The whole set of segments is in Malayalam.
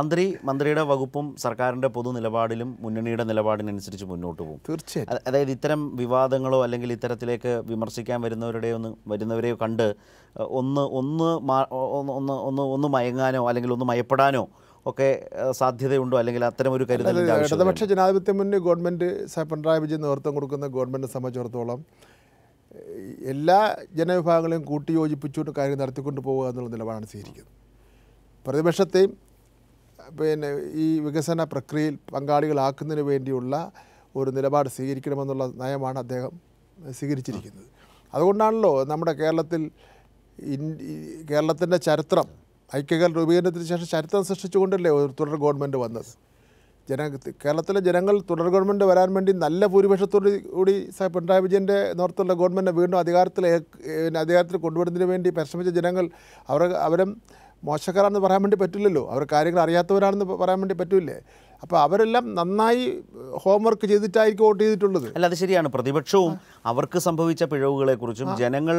മന്ത്രി മന്ത്രിയുടെ വകുപ്പും സർക്കാരിൻ്റെ പൊതു നിലപാടിലും മുന്നണിയുടെ നിലപാടിനനുസരിച്ച് മുന്നോട്ട് പോകും തീർച്ചയായും അതായത് ഇത്തരം വിവാദങ്ങളോ അല്ലെങ്കിൽ ഇത്തരത്തിലേക്ക് വിമർശിക്കാൻ വരുന്നവരുടെയോ ഒന്ന് വരുന്നവരെയോ കണ്ട് ഒന്ന് ഒന്ന് ഒന്ന് ഒന്ന് ഒന്ന് മയങ്ങാനോ അല്ലെങ്കിൽ ഒന്ന് മയപ്പെടാനോ ഒക്കെ സാധ്യതയുണ്ടോ അല്ലെങ്കിൽ അത്തരം ഒരു കരുതൽ ഇടതുപക്ഷ ജനാധിപത്യ മുന്നേ ഗവൺമെൻറ് പിണറായി വിജയൻ നേതൃത്വം കൊടുക്കുന്ന ഗവൺമെൻറ്റിനെ സംബന്ധിച്ചിടത്തോളം എല്ലാ ജനവിഭാഗങ്ങളെയും കൂട്ടിയോജിപ്പിച്ചുകൊണ്ട് കാര്യം നടത്തിക്കൊണ്ട് പോവുക എന്നുള്ള നിലപാടാണ് സ്വീകരിക്കുന്നത് പ്രതിപക്ഷത്തെയും പിന്നെ ഈ വികസന പ്രക്രിയയിൽ പങ്കാളികളാക്കുന്നതിന് വേണ്ടിയുള്ള ഒരു നിലപാട് സ്വീകരിക്കണമെന്നുള്ള നയമാണ് അദ്ദേഹം സ്വീകരിച്ചിരിക്കുന്നത് അതുകൊണ്ടാണല്ലോ നമ്മുടെ കേരളത്തിൽ കേരളത്തിൻ്റെ ചരിത്രം ഐക്യകാല രൂപീകരണത്തിന് ശേഷം ചരിത്രം സൃഷ്ടിച്ചുകൊണ്ടല്ലേ ഒരു തുടർ ഗവൺമെൻറ് വന്നത് ജന കേരളത്തിലെ ജനങ്ങൾ തുടർ ഗവൺമെൻറ് വരാൻ വേണ്ടി നല്ല ഭൂരിപക്ഷത്തോടു കൂടി പിണറായി വിജയൻ്റെ നേതൃത്വത്തിലുള്ള ഗവൺമെൻറ് വീണ്ടും അധികാരത്തിൽ അധികാരത്തിൽ കൊണ്ടുവരുന്നതിന് വേണ്ടി പരിശ്രമിച്ച ജനങ്ങൾ അവർ അവരും മോശക്കാരാണെന്ന് പറയാൻ വേണ്ടി പറ്റില്ലല്ലോ അവർ കാര്യങ്ങൾ അറിയാത്തവരാണെന്ന് പറയാൻ വേണ്ടി പറ്റില്ലേ അപ്പോൾ അവരെല്ലാം നന്നായി ഹോംവർക്ക് ചെയ്തിട്ടായിരിക്കും വോട്ട് ചെയ്തിട്ടുള്ളത് അല്ല അത് ശരിയാണ് പ്രതിപക്ഷവും അവർക്ക് സംഭവിച്ച പിഴവുകളെക്കുറിച്ചും ജനങ്ങൾ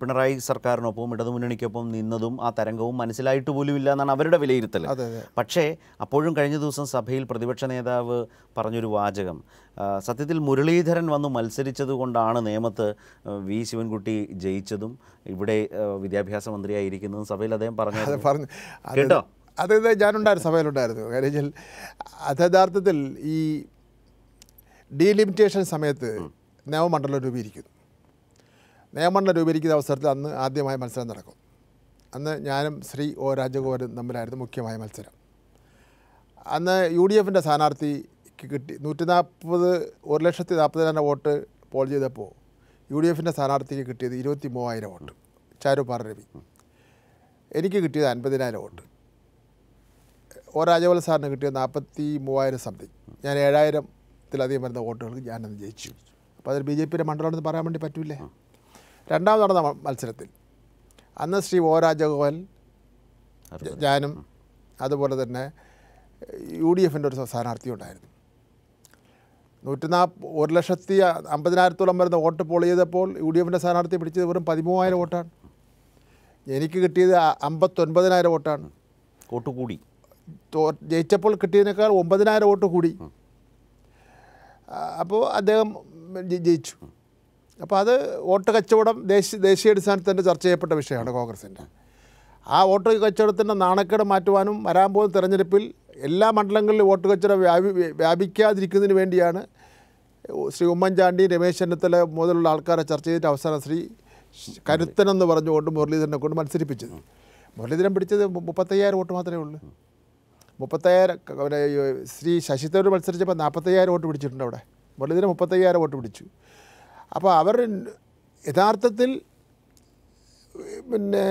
പിണറായി സർക്കാരിനൊപ്പം ഇടതുമുന്നണിക്കൊപ്പം നിന്നതും ആ തരംഗവും മനസ്സിലായിട്ട് ഇല്ല എന്നാണ് അവരുടെ വിലയിരുത്തൽ പക്ഷേ അപ്പോഴും കഴിഞ്ഞ ദിവസം സഭയിൽ പ്രതിപക്ഷ നേതാവ് പറഞ്ഞൊരു വാചകം സത്യത്തിൽ മുരളീധരൻ വന്ന് മത്സരിച്ചത് കൊണ്ടാണ് നിയമത്ത് വി ശിവൻകുട്ടി ജയിച്ചതും ഇവിടെ വിദ്യാഭ്യാസ മന്ത്രിയായിരിക്കുന്നതും സഭയിൽ അദ്ദേഹം പറഞ്ഞു കേട്ടോ അതായത് ഞാനുണ്ടായിരുന്നു സഭയിലുണ്ടായിരുന്നു കാര്യം വെച്ചാൽ അത് യഥാർത്ഥത്തിൽ ഈ ഡീലിമിറ്റേഷൻ സമയത്ത് നിയമമണ്ഡലം രൂപീകരിക്കുന്നു നിയമമണ്ഡലം രൂപീകരിക്കുന്ന അവസരത്തിൽ അന്ന് ആദ്യമായി മത്സരം നടക്കും അന്ന് ഞാനും ശ്രീ ഒ രാജഗോപാലും തമ്മിലായിരുന്നു മുഖ്യമായ മത്സരം അന്ന് യു ഡി എഫിൻ്റെ സ്ഥാനാർത്ഥിക്ക് കിട്ടി നൂറ്റി നാൽപ്പത് ഒരു ലക്ഷത്തി നാൽപ്പതിനായിരം വോട്ട് പോൾ ചെയ്തപ്പോൾ യു ഡി എഫിൻ്റെ സ്ഥാനാർത്ഥിക്ക് കിട്ടിയത് ഇരുപത്തി മൂവായിരം വോട്ട് ചാരുപാർ രവി എനിക്ക് കിട്ടിയത് അൻപതിനായിരം വോട്ട് ഒ രാജഗോപാൽ സാറിന് കിട്ടിയ നാൽപ്പത്തി മൂവായിരം സംതിങ് ഞാൻ ഏഴായിരത്തിലധികം വരുന്ന വോട്ടുകൾക്ക് ഞാനത് ജയിച്ചു അപ്പോൾ അതിൽ ബി ജെ പിയുടെ മണ്ഡലമാണെന്ന് പറയാൻ വേണ്ടി പറ്റൂലേ രണ്ടാമത് നടന്ന മത്സരത്തിൽ അന്ന് ശ്രീ ഒ രാജഗോപാൽ ഞാനും അതുപോലെ തന്നെ യു ഡി എഫിൻ്റെ ഒരു സ്ഥാനാർത്ഥി ഉണ്ടായിരുന്നു നൂറ്റി നാപ്പ് ഒരു ലക്ഷത്തി അമ്പതിനായിരത്തോളം വരുന്ന വോട്ട് പോൾ ചെയ്തപ്പോൾ യു ഡി എഫിൻ്റെ സ്ഥാനാർത്ഥി പിടിച്ചത് വെറും പതിമൂവായിരം വോട്ടാണ് എനിക്ക് കിട്ടിയത് അമ്പത്തൊൻപതിനായിരം വോട്ടാണ് വോട്ട് കൂടി ജയിച്ചപ്പോൾ കിട്ടിയതിനേക്കാൾ ഒമ്പതിനായിരം വോട്ട് കൂടി അപ്പോൾ അദ്ദേഹം ജയിച്ചു അപ്പോൾ അത് വോട്ട് കച്ചവടം ദേശീയ ദേശീയാടിസ്ഥാനത്തിൽ തന്നെ ചർച്ച ചെയ്യപ്പെട്ട വിഷയമാണ് കോൺഗ്രസിൻ്റെ ആ വോട്ട് കച്ചവടത്തിൻ്റെ നാണക്കേട് മാറ്റുവാനും വരാൻ പോകുന്ന തെരഞ്ഞെടുപ്പിൽ എല്ലാ മണ്ഡലങ്ങളിലും വോട്ട് കച്ചവടം വ്യാപി വ്യാപിക്കാതിരിക്കുന്നതിന് വേണ്ടിയാണ് ശ്രീ ഉമ്മൻചാണ്ടി രമേശ് ചെന്നിത്തല മുതലുള്ള ആൾക്കാരെ ചർച്ച ചെയ്തിട്ട് അവസാനം ശ്രീ കരുത്തനെന്ന് പറഞ്ഞുകൊണ്ട് മുരളീധരനെ കൊണ്ട് മത്സരിപ്പിച്ചത് മുരളീധരൻ പിടിച്ചത് മുപ്പത്തയ്യായിരം വോട്ട് മാത്രമേ ഉള്ളൂ മുപ്പത്തയ്യായിരം ശ്രീ ശശി തരൂർ മത്സരിച്ചപ്പോൾ നാൽപ്പത്തയ്യായിരം വോട്ട് പിടിച്ചിട്ടുണ്ട് അവിടെ മുരളീധരൻ മുപ്പത്തയ്യായിരം വോട്ട് പിടിച്ചു അപ്പോൾ അവർ യഥാർത്ഥത്തിൽ പിന്നെ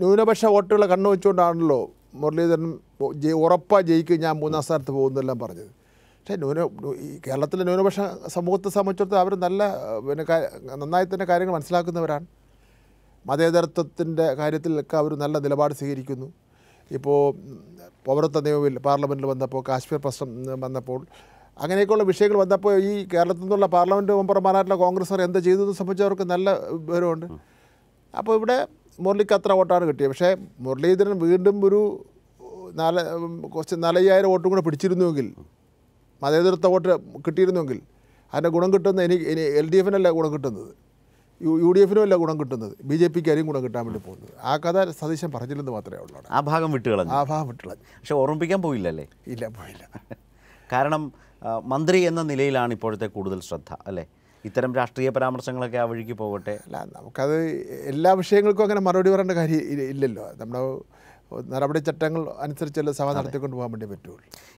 ന്യൂനപക്ഷ വോട്ടുകളെ കണ്ണു വെച്ചുകൊണ്ടാണല്ലോ മുരളീധരൻ ഉറപ്പായി ജയിക്കും ഞാൻ മൂന്നാം സ്ഥാനത്ത് പോകുന്നതെല്ലാം പറഞ്ഞത് പക്ഷേ ന്യൂന ഈ കേരളത്തിലെ ന്യൂനപക്ഷ സമൂഹത്തെ സംബന്ധിച്ചിടത്തോളം അവർ നല്ല പിന്നെ നന്നായി തന്നെ കാര്യങ്ങൾ മനസ്സിലാക്കുന്നവരാണ് മതേതരത്വത്തിൻ്റെ കാര്യത്തിലൊക്കെ അവർ നല്ല നിലപാട് സ്വീകരിക്കുന്നു ഇപ്പോൾ പൗരത്വ നിയമവിൽ പാർലമെൻറ്റിൽ വന്നപ്പോൾ കാശ്മീർ പ്രശ്നം വന്നപ്പോൾ അങ്ങനെയൊക്കെയുള്ള വിഷയങ്ങൾ വന്നപ്പോൾ ഈ കേരളത്തിൽ നിന്നുള്ള പാർലമെൻറ്റ് മെമ്പർമാരായിട്ടുള്ള കോൺഗ്രസ്സുകാർ എന്ത് ചെയ്തതെന്ന് സംബന്ധിച്ച് അവർക്ക് നല്ല വിവരമുണ്ട് അപ്പോൾ ഇവിടെ മുരളിക്ക് അത്ര വോട്ടാണ് കിട്ടിയത് പക്ഷേ മുരളീധരൻ വീണ്ടും ഒരു നാല് കുറച്ച് നാലയ്യായിരം വോട്ടും കൂടെ പിടിച്ചിരുന്നുവെങ്കിൽ മതേതരത്വ വോട്ട് കിട്ടിയിരുന്നുവെങ്കിൽ അതിൻ്റെ ഗുണം കിട്ടുന്ന എനിക്ക് എൽ ഡി എഫിനല്ലേ ഗുണം കിട്ടുന്നത് യു ഡി എഫിനും അല്ല ഗുണം കിട്ടുന്നത് ബി ജെ പിക്കാരും ഗുണം കിട്ടാൻ വേണ്ടി പോകുന്നത് ആ കഥ സതീശൻ പറഞ്ഞില്ലെന്ന് മാത്രമേ ഉള്ളൂ ആ ഭാഗം വിട്ടുകളഞ്ഞു ആ ഭാഗം വിട്ടുകളഞ്ഞു പക്ഷെ ഓർമ്മിപ്പിക്കാൻ പോയില്ലല്ലേ ഇല്ല പോയില്ല കാരണം മന്ത്രി എന്ന നിലയിലാണ് ഇപ്പോഴത്തെ കൂടുതൽ ശ്രദ്ധ അല്ലേ ഇത്തരം രാഷ്ട്രീയ പരാമർശങ്ങളൊക്കെ ആ വഴിക്ക് പോകട്ടെ അല്ല നമുക്കത് എല്ലാ വിഷയങ്ങൾക്കും അങ്ങനെ മറുപടി പറയേണ്ട കാര്യം ഇല്ലല്ലോ നമ്മുടെ ചട്ടങ്ങൾ അനുസരിച്ചല്ല സഭ നടത്തിക്കൊണ്ട് പോകാൻ വേണ്ടി പറ്റുള്ളൂ